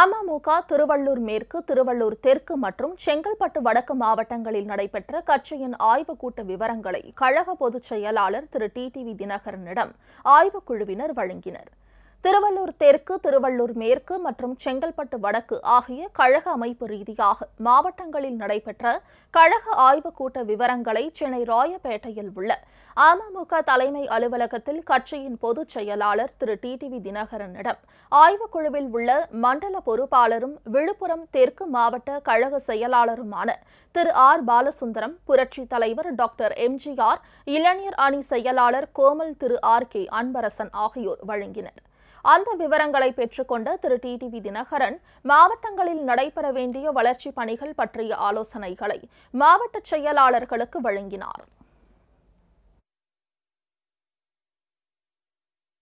அமமுக திருவள்ளூர் மேற்கு திருவள்ளூர் தெற்கு மற்றும் செங்கல்பட்டு வடக்கு மாவட்டங்களில் நடைபெற்ற கட்சியின் ஆய்வுக்கூட்ட விவரங்களை கழக பொதுச் செயலாளர் திரு டி டிவி தினகரனிடம் ஆய்வுக்குழுவினர் வழங்கினர் திருவள்ளூர் தெற்கு திருவள்ளூர் மேற்கு மற்றும் செங்கல்பட்டு வடக்கு ஆகிய கழக அமைப்பு ரீதியாக மாவட்டங்களில் நடைபெற்ற கழக ஆய்வுக் கூட்ட விவரங்களை சென்னை ராயப்பேட்டையில் உள்ள அமமுக தலைமை அலுவலகத்தில் கட்சியின் பொதுச் செயலாளர் திரு டிடிவி தினகரனிடம் ஆய்வுக்குழுவில் உள்ள மண்டல பொறுப்பாளரும் விழுப்புரம் தெற்கு மாவட்ட கழக செயலாளருமான திரு ஆர் பாலசுந்தரம் புரட்சி தலைவர் டாக்டர் எம்ஜிஆர் இளைஞர் அணி செயலாளர் கோமல் திரு ஆர் கே அன்பரசன் ஆகியோர் வழங்கினர் அந்த விவரங்களை பெற்றுக்கொண்ட திரு டிடிவி தினகரன் மாவட்டங்களில் நடைபெற வேண்டிய வளர்ச்சிப் பணிகள் பற்றிய ஆலோசனைகளை மாவட்ட செயலாளர்களுக்கு வழங்கினார்